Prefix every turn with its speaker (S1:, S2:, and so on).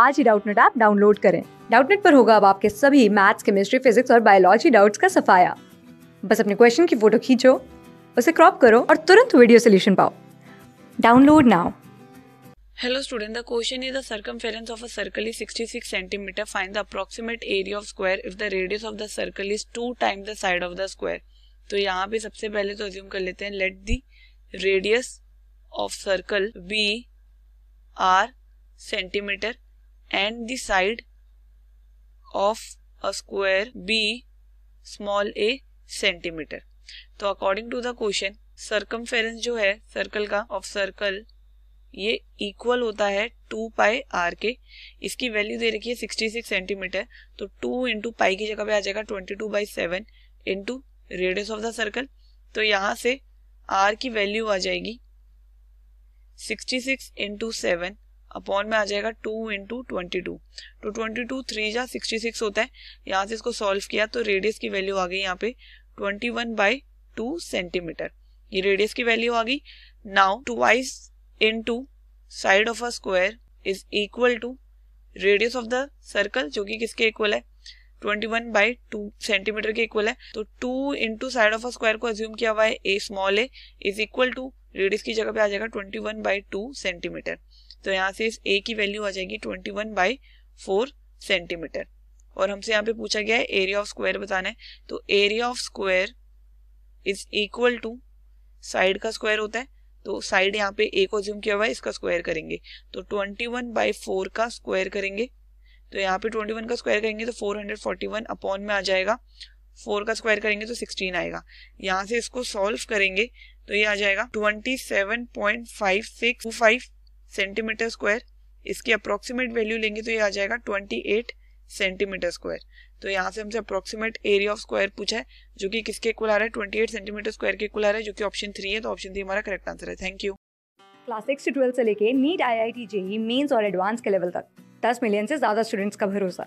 S1: आज ही Doubtnut app download करें डाउटनेट पर होगा अब आपके सभी मैथ्स केमिस्ट्री फिजिक्स और बायोलॉजी डाउट्स का सफाया बस अपने क्वेश्चन की फोटो खींचो उसे क्रॉप करो और तुरंत वीडियो सोल्यूशन पाओ download now
S2: hello student the question is the circumference of a circle is 66 centimetre find the approximate area of square if the radius of the circle is 2 times the side of the square तो यहाँ पे सबसे पहले तो assume कर लेते हैं let the radius of circle be R centimetre and the side of a square be small A centimetre तो according to the question circumference जो है सर्कल का ऑफ सर्कल ये इक्वल होता है टू पाई आर के इसकी वैल्यू दे रखी है सिक्सटी सिक्स सेंटीमीटर तो टू इंटू पाई की जगह पे आ जाएगा twenty two by seven into radius of the circle तो यहां से आर की वैल्यू आ जाएगी sixty six into seven upon में आ जाएगा two into twenty two two तो ट्वेंटी टू थ्री जा सिक्सटी सिक्स होता है यहाँ से इसको सॉल्व किया तो रेडियस की वैल्यू आ गई यहाँ पे twenty one by two centimetre ये रेडियस की वैल्यू आ गई now two wise in two side of a square is equal to radius of the circle जो कि किसके इक्वल है twenty one by two centimetre के इक्वल है तो two into side of a square को एज्यूम किया हुआ है A small A is equal to radius की जगह पे आ जाएगा twenty one by two centimetre तो यहाँ से इस ए की वैल्यू आ जाएगी twenty one by four centimetre और हमसे यहाँ पे पूछा गया है एरिया ऑफ स्क्वायर बताना है तो area of square is equal to side का स्क्वायर होता है तो साइड यहाँ पे ए को ज्यूम किया हुआ है इसका स्क्वायर करेंगे तो ट्वेंटी वन बाई फोर का स्क्वायर करेंगे तो यहाँ पे ट्वेंटी वन का स्क्वायर करेंगे तो four hundred forty one upon में आ जाएगा फोर का स्क्वायर करेंगे तो सिक्सटीन आएगा यहाँ से इसको सॉल्व करेंगे तो ये आ जाएगा twenty seven point five six two five centimetre square इसकी अप्रोक्सीमेट वैल्यू लेंगे तो ये आ जाएगा ट्वेंटी एट सेंटीमीटर स्क्वायर तो यहाँ से हमसे अप्रोक्सीमेट एरिया ऑफ स्क्वायर पूछा है जो कि किसके इक्वल आ रहा है ट्वेंटी एट सेंटीमीटर स्क्वायर के इक्वल आ रहा है जो कि ऑप्शन थ्री है तो ऑप्शन थ्री हमारा करेक्ट आंसर है थैंक यू
S1: क्लास सिक्स से ट्वेल्थ से लेके NEET I I T JEE mains और एडवांस के लेवल तक दस मिलियन से ज्यादा स्टूडेंट्स का भरोसा